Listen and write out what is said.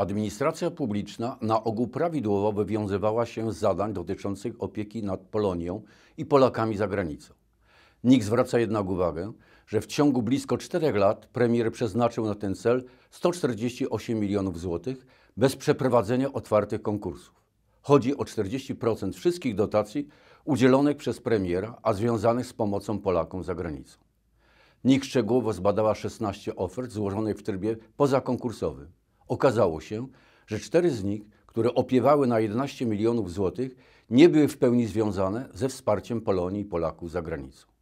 Administracja publiczna na ogół prawidłowo wywiązywała się z zadań dotyczących opieki nad Polonią i Polakami za granicą. NIK zwraca jednak uwagę, że w ciągu blisko czterech lat premier przeznaczył na ten cel 148 milionów złotych bez przeprowadzenia otwartych konkursów. Chodzi o 40% wszystkich dotacji udzielonych przez premiera, a związanych z pomocą Polakom za granicą. NIK szczegółowo zbadała 16 ofert złożonych w trybie pozakonkursowym. Okazało się, że cztery z nich, które opiewały na 11 milionów złotych, nie były w pełni związane ze wsparciem Polonii i Polaków za granicą.